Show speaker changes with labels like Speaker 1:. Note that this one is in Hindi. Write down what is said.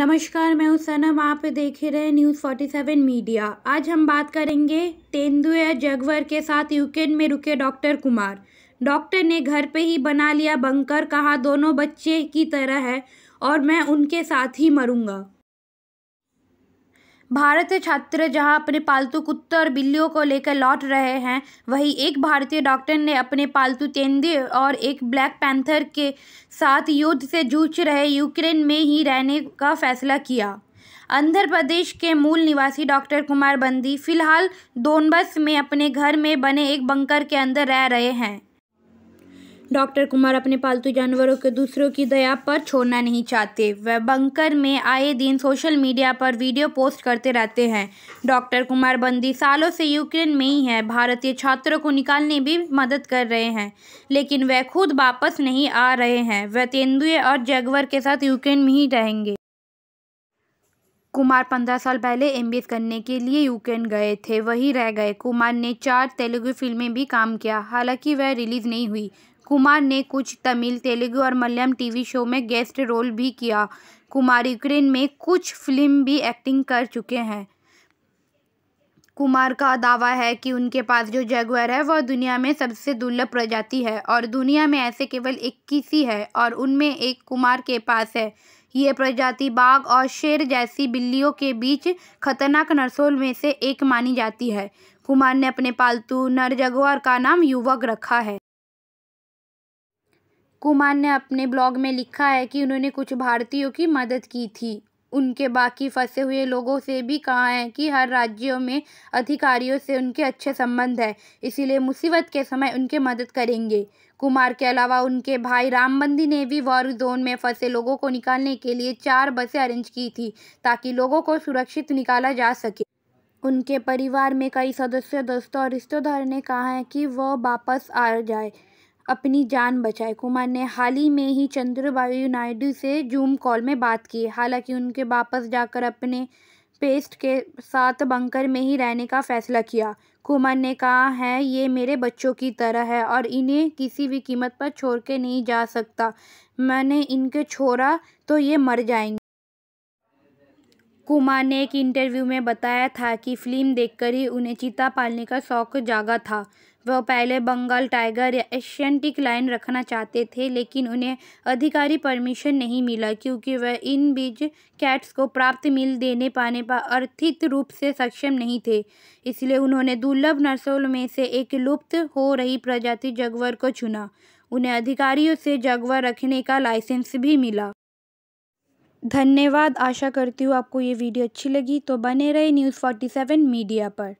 Speaker 1: नमस्कार मैं हूँ सनम आप देखे रहे न्यूज़ फोर्टी सेवन मीडिया आज हम बात करेंगे तेंदुए जगवर के साथ यूक्रेन में रुके डॉक्टर कुमार डॉक्टर ने घर पे ही बना लिया बंकर कहा दोनों बच्चे की तरह है और मैं उनके साथ ही मरूंगा भारतीय छात्र जहां अपने पालतू कुत्ते और बिल्लियों को लेकर लौट रहे हैं वहीं एक भारतीय डॉक्टर ने अपने पालतू तेंदे और एक ब्लैक पैंथर के साथ युद्ध से जूझ रहे यूक्रेन में ही रहने का फैसला किया आंध्र प्रदेश के मूल निवासी डॉक्टर कुमार बंदी फिलहाल दोनबस में अपने घर में बने एक बंकर के अंदर रह रहे हैं डॉक्टर कुमार अपने पालतू जानवरों के दूसरों की दया पर छोड़ना नहीं चाहते वह बंकर में आए दिन सोशल मीडिया पर वीडियो पोस्ट करते रहते हैं डॉक्टर कुमार बंदी सालों से यूक्रेन में ही है भारतीय छात्रों को निकालने भी मदद कर रहे हैं लेकिन वह खुद वापस नहीं आ रहे हैं वह तेंदुए और जगवर के साथ यूक्रेन में ही रहेंगे कुमार पंद्रह साल पहले एम करने के लिए यूक्रेन गए थे वही रह गए कुमार ने चार तेलुगु फिल्में भी काम किया हालांकि वह रिलीज़ नहीं हुई कुमार ने कुछ तमिल तेलुगु और मलयालम टीवी शो में गेस्ट रोल भी किया कुमार यूक्रेन में कुछ फिल्म भी एक्टिंग कर चुके हैं कुमार का दावा है कि उनके पास जो जगुआर है वह दुनिया में सबसे दुर्लभ प्रजाति है और दुनिया में ऐसे केवल इक्कीस ही है और उनमें एक कुमार के पास है ये प्रजाति बाघ और शेर जैसी बिल्लियों के बीच खतरनाक नरसोल में से एक मानी जाती है कुमार ने अपने पालतू नर जगुआर का नाम युवक रखा है कुमार ने अपने ब्लॉग में लिखा है कि उन्होंने कुछ भारतीयों की मदद की थी उनके बाकी फंसे हुए लोगों से भी कहा है कि हर राज्यों में अधिकारियों से उनके अच्छे संबंध है इसीलिए मुसीबत के समय उनके मदद करेंगे कुमार के अलावा उनके भाई रामबंदी ने भी वॉर जोन में फंसे लोगों को निकालने के लिए चार बसें अरेंज की थी ताकि लोगों को सुरक्षित निकाला जा सके उनके परिवार में कई सदस्य दोस्तों और रिश्तेदार ने कहा है कि वह वापस आ जाए अपनी जान बचाए कुमार ने हाल ही में ही चंद्रबाबू नायडू से जूम कॉल में बात की हालांकि उनके वापस जाकर अपने पेस्ट के साथ बंकर में ही रहने का फैसला किया कुमार ने कहा है ये मेरे बच्चों की तरह है और इन्हें किसी भी कीमत पर छोड़ के नहीं जा सकता मैंने इनके छोड़ा तो ये मर जाएंगे कुमार ने एक इंटरव्यू में बताया था कि फिल्म देखकर ही उन्हें चीता पालने का शौक जागा था वह पहले बंगाल टाइगर या एशियंटिक लाइन रखना चाहते थे लेकिन उन्हें अधिकारी परमिशन नहीं मिला क्योंकि वह इन बीज कैट्स को प्राप्त मिल देने पाने पर अर्थित रूप से सक्षम नहीं थे इसलिए उन्होंने दुर्लभ नस्ल में से एक लुप्त हो रही प्रजाति जगवर को चुना उन्हें अधिकारियों से जगवर रखने का लाइसेंस भी मिला धन्यवाद आशा करती हूँ आपको ये वीडियो अच्छी लगी तो बने रहे न्यूज़ फोर्टी सेवन मीडिया पर